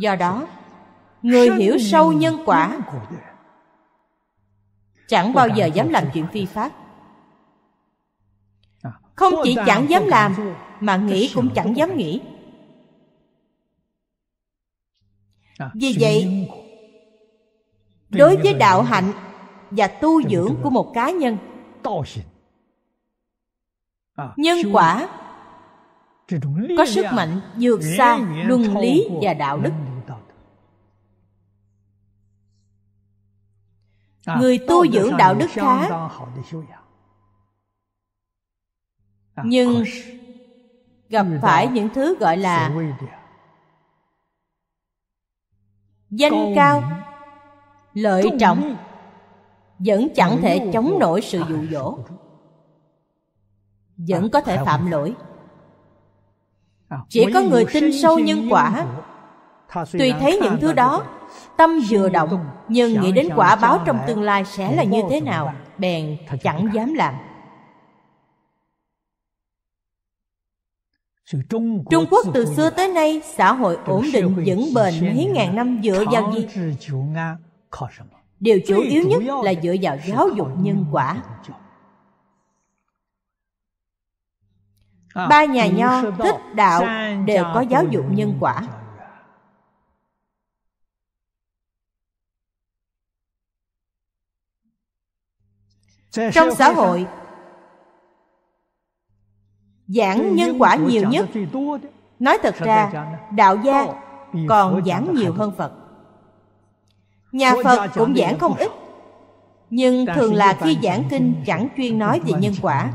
do đó người hiểu sâu nhân quả chẳng bao giờ dám làm chuyện phi pháp không chỉ chẳng dám làm mà nghĩ cũng chẳng dám nghĩ vì vậy đối với đạo hạnh và tu dưỡng của một cá nhân nhân quả có sức mạnh vượt xa luân lý và đạo đức người tu dưỡng đạo đức khá nhưng gặp phải những thứ gọi là danh cao lợi trọng vẫn chẳng thể chống nổi sự dụ dỗ vẫn à, có thể phạm lỗi à, chỉ có người tin sâu nhân quả Tùy thấy những thứ đó, tâm vừa động nhưng nghĩ đến quả báo trong tương lai sẽ là như thế nào bèn chẳng dám làm trung quốc từ xưa tới nay xã hội ổn định vững bền mấy ngàn năm dựa vào gì điều chủ yếu nhất là dựa vào giáo à, dục nhân quả ba nhà nho thích đạo đều có giáo dục nhân quả trong xã hội giảng nhân quả nhiều nhất nói thật ra đạo gia còn giảng nhiều hơn phật nhà phật cũng giảng không ít nhưng thường là khi giảng kinh chẳng chuyên nói về nhân quả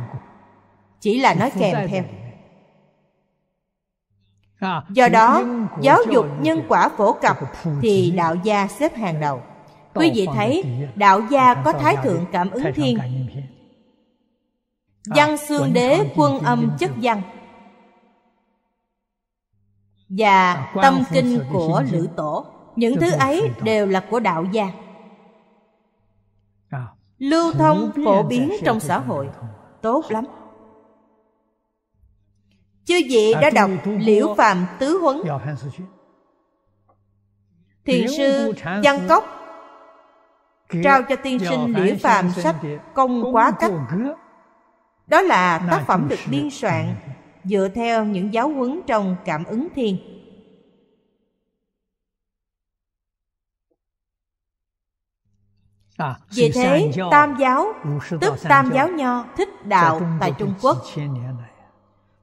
chỉ là nói kèm theo à, do đó giáo dục nhân quả phổ cập thì đạo gia xếp hàng đầu quý vị thấy đạo gia có thái thượng cảm ứng thiên văn xương à, đế quân âm chất văn và à, tâm kinh của lữ tổ những thứ ấy đều là của đạo gia à, lưu thông phổ biến trong xã hội tốt lắm chư vị đã đọc liễu phàm tứ huấn thiền sư văn cốc trao cho tiên sinh Liễu Phàm sách Công Quá Cách. Đó là tác phẩm được biên soạn dựa theo những giáo huấn trong cảm ứng thiên. À, Vì thế, Tam giáo, tức Tam giáo Nho, thích đạo tại Trung Quốc,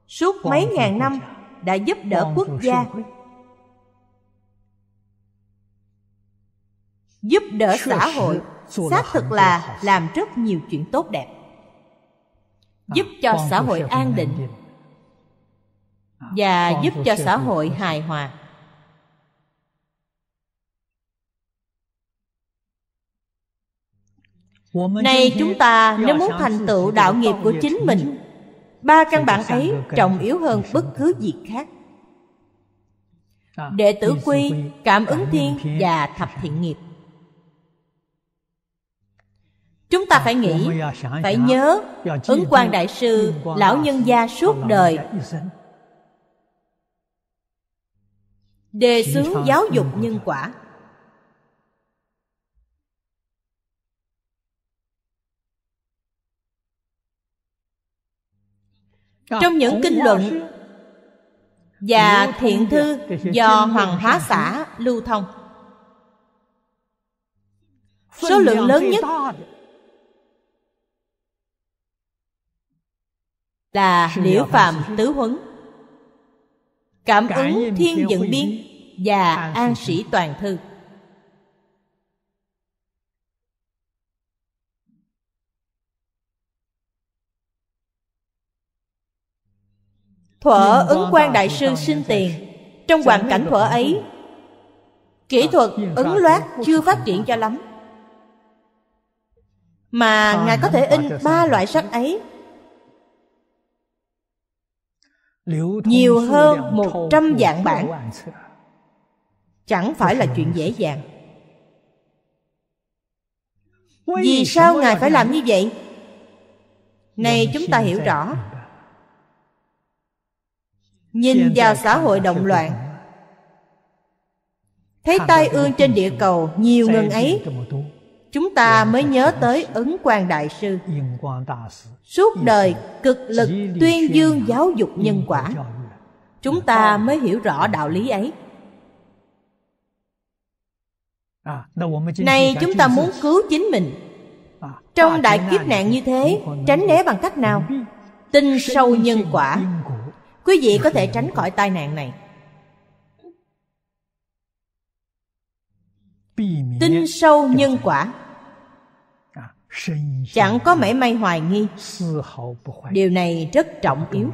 suốt mấy ngàn năm đã giúp đỡ quốc gia giúp đỡ xã hội xác thực là làm rất nhiều chuyện tốt đẹp à, giúp cho xã hội an định à, và giúp cho xã hội hài hòa nay chúng ta nếu muốn thành tựu đạo nghiệp của chính mình ba căn bản ấy trọng yếu hơn bất cứ việc khác đệ tử à, quy cảm ứng thiên và thập thiện nghiệp chúng ta phải nghĩ phải nhớ ứng quang đại sư lão nhân gia suốt đời đề xướng giáo dục nhân quả trong những kinh luận và thiện thư do hoàng hóa xã lưu thông số lượng lớn nhất là liễu phạm tứ huấn cảm ứng thiên dựng biên và an sĩ toàn thư thuở ứng quan đại sư sinh tiền trong hoàn cảnh thuở ấy kỹ thuật ứng loát chưa phát triển cho lắm mà ngài có thể in ba loại sách ấy nhiều hơn một trăm dạng bản chẳng phải là chuyện dễ dàng vì sao ngài phải làm như vậy này chúng ta hiểu rõ nhìn vào xã hội động loạn thấy tai ương trên địa cầu nhiều ngần ấy chúng ta mới nhớ tới ứng Quang Đại Sư. Suốt đời cực lực tuyên dương giáo dục nhân quả, chúng ta mới hiểu rõ đạo lý ấy. À, nay chúng ta muốn cứu chính mình à, Trong đại kiếp nạn như thế Tránh né bằng cách nào Tin sâu nhân quả Quý vị có thể tránh khỏi tai nạn này Tin sâu nhân quả chẳng có mảy may hoài nghi điều này rất trọng yếu